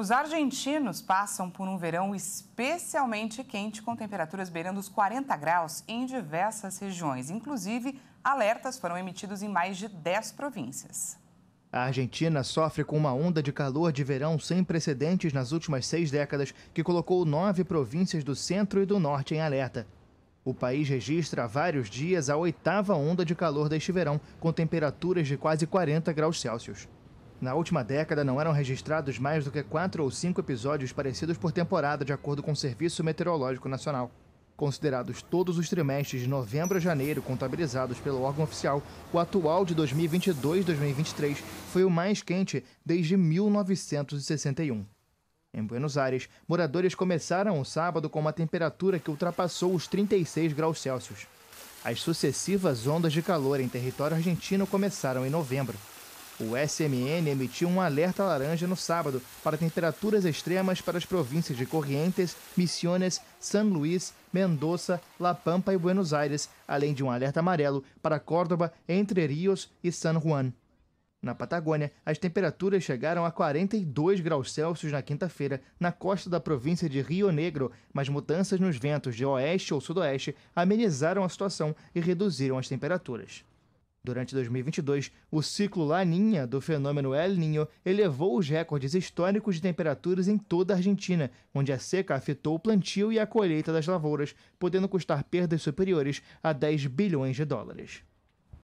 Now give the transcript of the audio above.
Os argentinos passam por um verão especialmente quente, com temperaturas beirando os 40 graus em diversas regiões. Inclusive, alertas foram emitidos em mais de 10 províncias. A Argentina sofre com uma onda de calor de verão sem precedentes nas últimas seis décadas, que colocou nove províncias do centro e do norte em alerta. O país registra há vários dias a oitava onda de calor deste verão, com temperaturas de quase 40 graus Celsius. Na última década, não eram registrados mais do que quatro ou cinco episódios parecidos por temporada, de acordo com o Serviço Meteorológico Nacional. Considerados todos os trimestres de novembro a janeiro contabilizados pelo órgão oficial, o atual de 2022-2023 foi o mais quente desde 1961. Em Buenos Aires, moradores começaram o sábado com uma temperatura que ultrapassou os 36 graus Celsius. As sucessivas ondas de calor em território argentino começaram em novembro. O SMN emitiu um alerta laranja no sábado para temperaturas extremas para as províncias de Corrientes, Misiones, San Luís, Mendoza, La Pampa e Buenos Aires, além de um alerta amarelo para Córdoba, Entre Rios e San Juan. Na Patagônia, as temperaturas chegaram a 42 graus Celsius na quinta-feira na costa da província de Rio Negro, mas mudanças nos ventos de oeste ou sudoeste amenizaram a situação e reduziram as temperaturas. Durante 2022, o ciclo Laninha do fenômeno El Niño elevou os recordes históricos de temperaturas em toda a Argentina, onde a seca afetou o plantio e a colheita das lavouras, podendo custar perdas superiores a 10 bilhões de dólares.